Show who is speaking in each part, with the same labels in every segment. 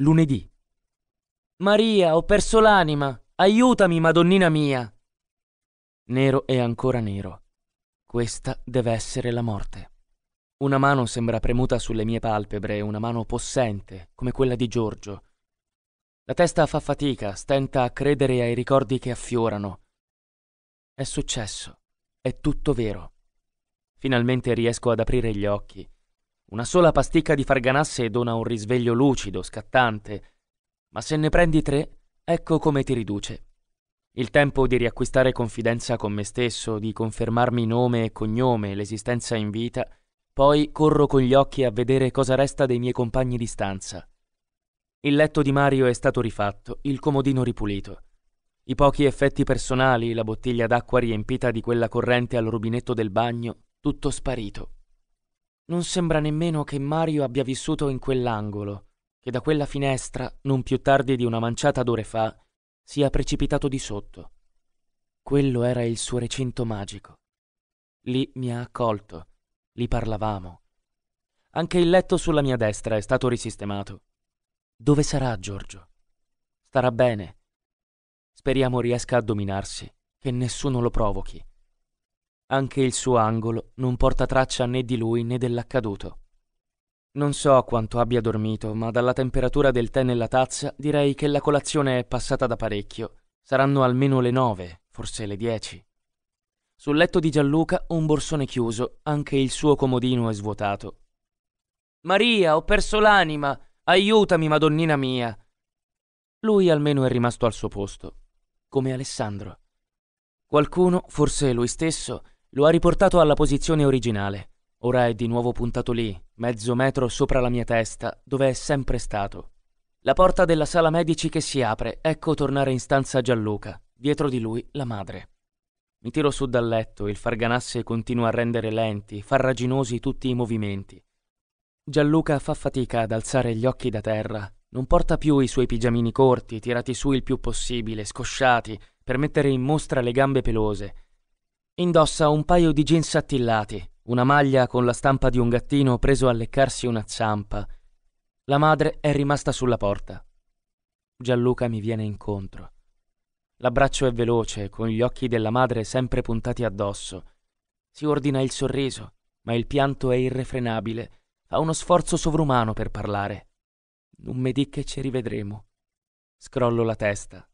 Speaker 1: Lunedì. Maria, ho perso l'anima. Aiutami, Madonnina mia. Nero è ancora nero. Questa deve essere la morte. Una mano sembra premuta sulle mie palpebre, una mano possente, come quella di Giorgio. La testa fa fatica, stenta a credere ai ricordi che affiorano. È successo, è tutto vero. Finalmente riesco ad aprire gli occhi. Una sola pasticca di farganasse dona un risveglio lucido, scattante, ma se ne prendi tre, ecco come ti riduce. Il tempo di riacquistare confidenza con me stesso, di confermarmi nome e cognome, l'esistenza in vita, poi corro con gli occhi a vedere cosa resta dei miei compagni di stanza. Il letto di Mario è stato rifatto, il comodino ripulito. I pochi effetti personali, la bottiglia d'acqua riempita di quella corrente al rubinetto del bagno, tutto sparito. Non sembra nemmeno che Mario abbia vissuto in quell'angolo, che da quella finestra, non più tardi di una manciata d'ore fa, sia precipitato di sotto. Quello era il suo recinto magico. Lì mi ha accolto, lì parlavamo. Anche il letto sulla mia destra è stato risistemato. Dove sarà Giorgio? Starà bene. Speriamo riesca a dominarsi, che nessuno lo provochi. Anche il suo angolo non porta traccia né di lui né dell'accaduto. Non so quanto abbia dormito, ma dalla temperatura del tè nella tazza direi che la colazione è passata da parecchio. Saranno almeno le nove, forse le dieci. Sul letto di Gianluca un borsone chiuso, anche il suo comodino è svuotato. Maria, ho perso l'anima! Aiutami, Madonnina mia! Lui almeno è rimasto al suo posto, come Alessandro. Qualcuno, forse lui stesso, lo ha riportato alla posizione originale. Ora è di nuovo puntato lì, mezzo metro sopra la mia testa, dove è sempre stato. La porta della sala medici che si apre, ecco tornare in stanza Gianluca, dietro di lui la madre. Mi tiro su dal letto, il farganasse continua a rendere lenti, farraginosi tutti i movimenti. Gianluca fa fatica ad alzare gli occhi da terra, non porta più i suoi pigiamini corti, tirati su il più possibile, scosciati, per mettere in mostra le gambe pelose, Indossa un paio di jeans attillati, una maglia con la stampa di un gattino preso a leccarsi una zampa. La madre è rimasta sulla porta. Gianluca mi viene incontro. L'abbraccio è veloce, con gli occhi della madre sempre puntati addosso. Si ordina il sorriso, ma il pianto è irrefrenabile. Fa uno sforzo sovrumano per parlare. Non mi di che ci rivedremo. Scrollo la testa.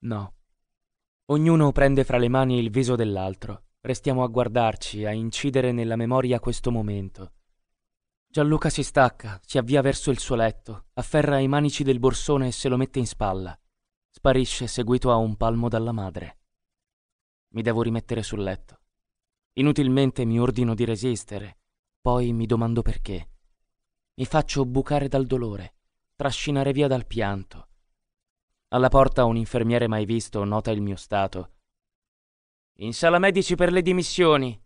Speaker 1: No. Ognuno prende fra le mani il viso dell'altro. Restiamo a guardarci, a incidere nella memoria questo momento. Gianluca si stacca, si avvia verso il suo letto, afferra i manici del borsone e se lo mette in spalla. Sparisce seguito a un palmo dalla madre. Mi devo rimettere sul letto. Inutilmente mi ordino di resistere, poi mi domando perché. Mi faccio bucare dal dolore, trascinare via dal pianto. Alla porta un infermiere mai visto nota il mio stato in sala medici per le dimissioni.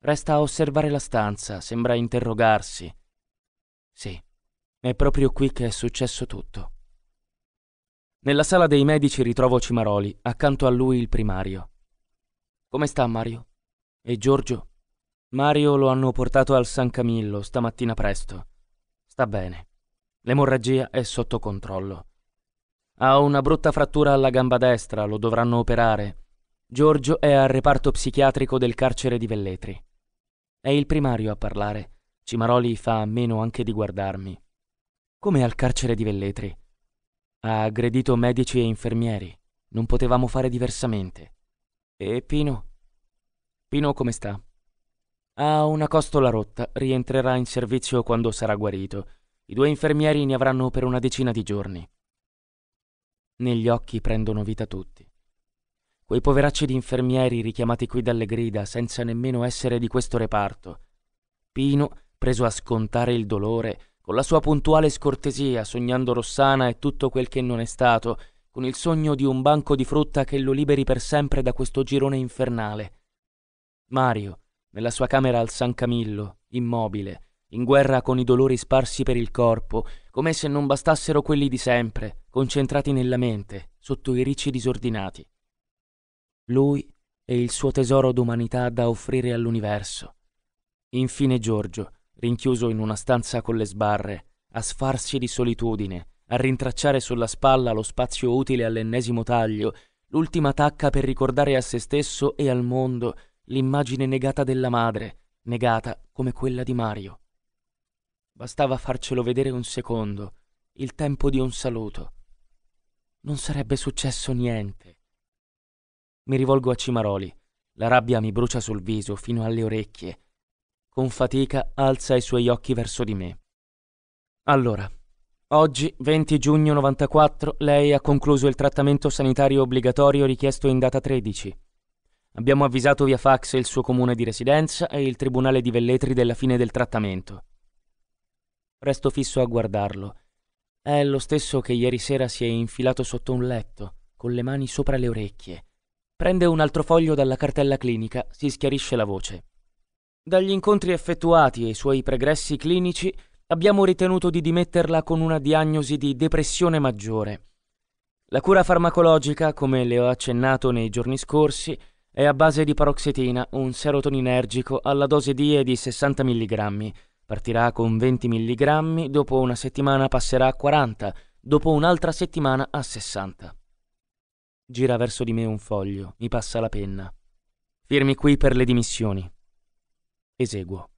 Speaker 1: Resta a osservare la stanza, sembra interrogarsi. Sì, è proprio qui che è successo tutto. Nella sala dei medici ritrovo Cimaroli, accanto a lui il primario. Come sta Mario? E Giorgio? Mario lo hanno portato al San Camillo stamattina presto. Sta bene. L'emorragia è sotto controllo. Ha una brutta frattura alla gamba destra, lo dovranno operare. Giorgio è al reparto psichiatrico del carcere di Velletri. È il primario a parlare. Cimaroli fa a meno anche di guardarmi. Come al carcere di Velletri. Ha aggredito medici e infermieri. Non potevamo fare diversamente. E Pino? Pino come sta? Ha una costola rotta, rientrerà in servizio quando sarà guarito. I due infermieri ne avranno per una decina di giorni. Negli occhi prendono vita tutti. Quei poveracci di infermieri richiamati qui dalle grida, senza nemmeno essere di questo reparto. Pino, preso a scontare il dolore, con la sua puntuale scortesia, sognando Rossana e tutto quel che non è stato, con il sogno di un banco di frutta che lo liberi per sempre da questo girone infernale. Mario, nella sua camera al San Camillo, immobile, in guerra con i dolori sparsi per il corpo, come se non bastassero quelli di sempre, concentrati nella mente, sotto i ricci disordinati lui e il suo tesoro d'umanità da offrire all'universo. Infine Giorgio, rinchiuso in una stanza con le sbarre, a sfarsi di solitudine, a rintracciare sulla spalla lo spazio utile all'ennesimo taglio, l'ultima tacca per ricordare a se stesso e al mondo l'immagine negata della madre, negata come quella di Mario. Bastava farcelo vedere un secondo, il tempo di un saluto. Non sarebbe successo niente. Mi rivolgo a Cimaroli. La rabbia mi brucia sul viso fino alle orecchie. Con fatica alza i suoi occhi verso di me. Allora, oggi, 20 giugno 94, lei ha concluso il trattamento sanitario obbligatorio richiesto in data 13. Abbiamo avvisato via fax il suo comune di residenza e il tribunale di Velletri della fine del trattamento. Resto fisso a guardarlo. È lo stesso che ieri sera si è infilato sotto un letto, con le mani sopra le orecchie. Prende un altro foglio dalla cartella clinica, si schiarisce la voce. Dagli incontri effettuati e i suoi pregressi clinici abbiamo ritenuto di dimetterla con una diagnosi di depressione maggiore. La cura farmacologica, come le ho accennato nei giorni scorsi, è a base di paroxetina, un serotoninergico alla dose DIE di 60 mg. Partirà con 20 mg, dopo una settimana passerà a 40, dopo un'altra settimana a 60. Gira verso di me un foglio, mi passa la penna. Firmi qui per le dimissioni. Eseguo.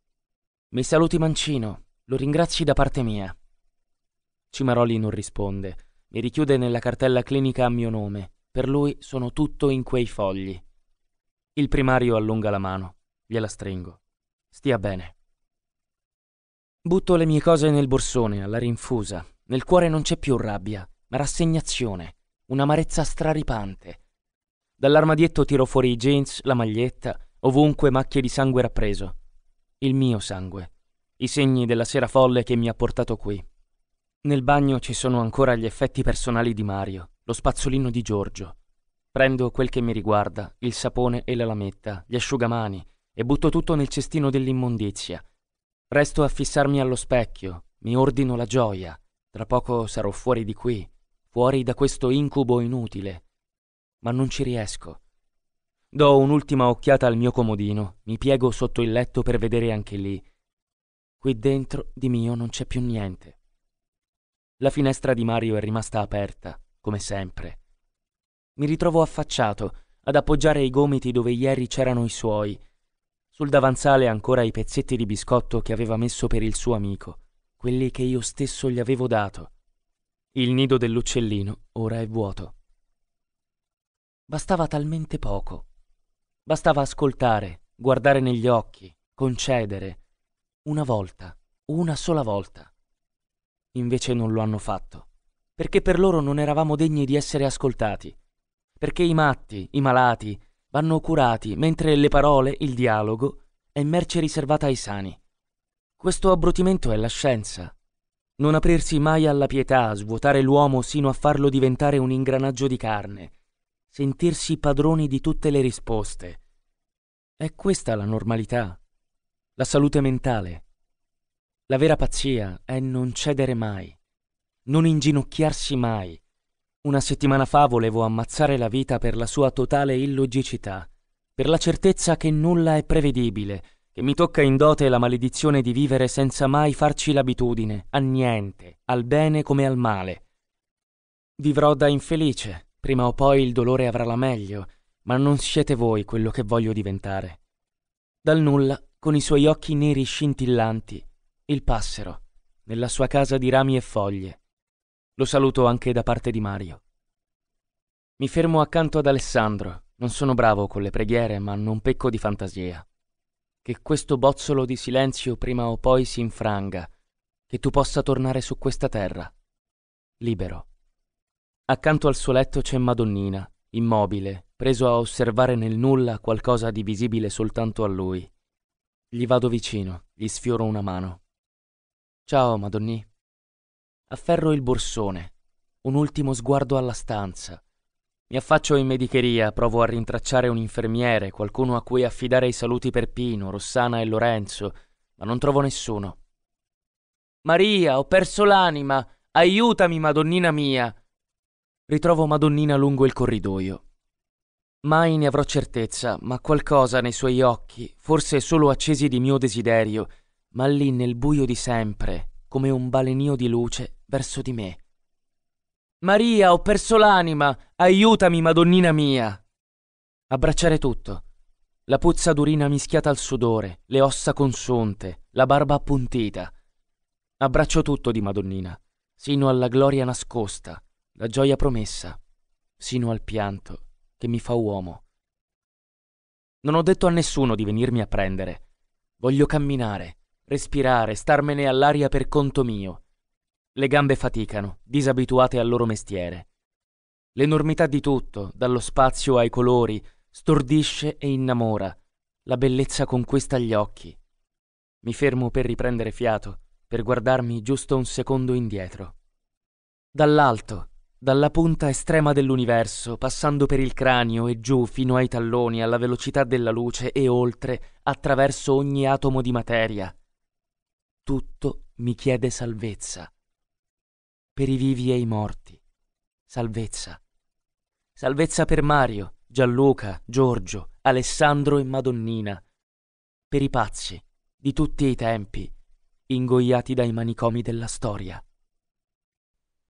Speaker 1: Mi saluti Mancino, lo ringrazi da parte mia. Cimaroli non risponde, mi richiude nella cartella clinica a mio nome. Per lui sono tutto in quei fogli. Il primario allunga la mano, gliela stringo. Stia bene. Butto le mie cose nel borsone, alla rinfusa. Nel cuore non c'è più rabbia, ma rassegnazione un'amarezza straripante. Dall'armadietto tirò fuori i jeans, la maglietta, ovunque macchie di sangue rappreso. Il mio sangue. I segni della sera folle che mi ha portato qui. Nel bagno ci sono ancora gli effetti personali di Mario, lo spazzolino di Giorgio. Prendo quel che mi riguarda, il sapone e la lametta, gli asciugamani, e butto tutto nel cestino dell'immondizia. Resto a fissarmi allo specchio, mi ordino la gioia. Tra poco sarò fuori di qui, fuori da questo incubo inutile. Ma non ci riesco. Do un'ultima occhiata al mio comodino, mi piego sotto il letto per vedere anche lì. Qui dentro di mio non c'è più niente. La finestra di Mario è rimasta aperta, come sempre. Mi ritrovo affacciato, ad appoggiare i gomiti dove ieri c'erano i suoi. Sul davanzale ancora i pezzetti di biscotto che aveva messo per il suo amico, quelli che io stesso gli avevo dato. Il nido dell'uccellino ora è vuoto. Bastava talmente poco. Bastava ascoltare, guardare negli occhi, concedere. Una volta, una sola volta. Invece non lo hanno fatto, perché per loro non eravamo degni di essere ascoltati, perché i matti, i malati, vanno curati, mentre le parole, il dialogo, è merce riservata ai sani. Questo abbrutimento è la scienza, non aprirsi mai alla pietà, svuotare l'uomo sino a farlo diventare un ingranaggio di carne, sentirsi padroni di tutte le risposte. È questa la normalità, la salute mentale. La vera pazzia è non cedere mai, non inginocchiarsi mai. Una settimana fa volevo ammazzare la vita per la sua totale illogicità, per la certezza che nulla è prevedibile, che mi tocca in dote la maledizione di vivere senza mai farci l'abitudine, a niente, al bene come al male. Vivrò da infelice, prima o poi il dolore avrà la meglio, ma non siete voi quello che voglio diventare. Dal nulla, con i suoi occhi neri scintillanti, il passero, nella sua casa di rami e foglie. Lo saluto anche da parte di Mario. Mi fermo accanto ad Alessandro. Non sono bravo con le preghiere, ma non pecco di fantasia che questo bozzolo di silenzio prima o poi si infranga, che tu possa tornare su questa terra. Libero. Accanto al suo letto c'è Madonnina, immobile, preso a osservare nel nulla qualcosa di visibile soltanto a lui. Gli vado vicino, gli sfioro una mano. Ciao, Madonnì. Afferro il borsone, un ultimo sguardo alla stanza, mi affaccio in medicheria, provo a rintracciare un infermiere, qualcuno a cui affidare i saluti per Pino, Rossana e Lorenzo, ma non trovo nessuno. Maria, ho perso l'anima! Aiutami, Madonnina mia! Ritrovo Madonnina lungo il corridoio. Mai ne avrò certezza, ma qualcosa nei suoi occhi, forse solo accesi di mio desiderio, ma lì nel buio di sempre, come un balenio di luce, verso di me. Maria, ho perso l'anima! Aiutami, Madonnina mia! Abbracciare tutto. La puzza d'urina mischiata al sudore, le ossa consunte, la barba appuntita. Abbraccio tutto di Madonnina, sino alla gloria nascosta, la gioia promessa, sino al pianto che mi fa uomo. Non ho detto a nessuno di venirmi a prendere. Voglio camminare, respirare, starmene all'aria per conto mio. Le gambe faticano, disabituate al loro mestiere. L'enormità di tutto, dallo spazio ai colori, stordisce e innamora. La bellezza conquista gli occhi. Mi fermo per riprendere fiato, per guardarmi giusto un secondo indietro. Dall'alto, dalla punta estrema dell'universo, passando per il cranio e giù fino ai talloni alla velocità della luce e oltre, attraverso ogni atomo di materia. Tutto mi chiede salvezza per i vivi e i morti. Salvezza. Salvezza per Mario, Gianluca, Giorgio, Alessandro e Madonnina. Per i pazzi, di tutti i tempi, ingoiati dai manicomi della storia.